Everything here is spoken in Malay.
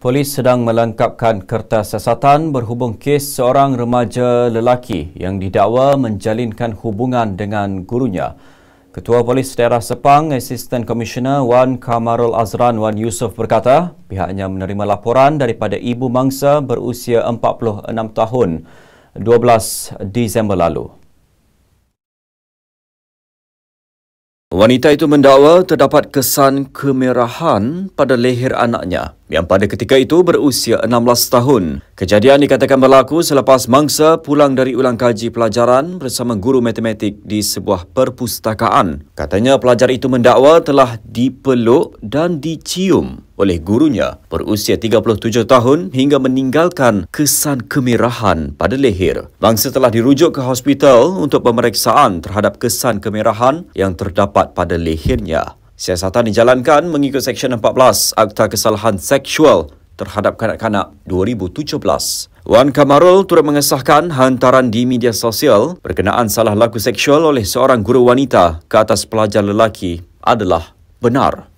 Polis sedang melengkapkan kertas siasatan berhubung kes seorang remaja lelaki yang didakwa menjalinkan hubungan dengan gurunya. Ketua Polis Daerah Sepang, Assistant Commissioner Wan Kamarul Azran Wan Yusof berkata pihaknya menerima laporan daripada ibu mangsa berusia 46 tahun 12 Disember lalu. Wanita itu mendakwa terdapat kesan kemerahan pada leher anaknya yang pada ketika itu berusia 16 tahun. Kejadian dikatakan berlaku selepas mangsa pulang dari ulang kaji pelajaran bersama guru matematik di sebuah perpustakaan. Katanya pelajar itu mendakwa telah dipeluk dan dicium oleh gurunya berusia 37 tahun hingga meninggalkan kesan kemerahan pada leher. Mangsa telah dirujuk ke hospital untuk pemeriksaan terhadap kesan kemerahan yang terdapat pada lehernya. Siasatan dijalankan mengikut Seksyen 14 Akta Kesalahan Seksual terhadap kanak-kanak 2017. Wan Kamarul turut mengesahkan hantaran di media sosial berkenaan salah laku seksual oleh seorang guru wanita ke atas pelajar lelaki adalah benar.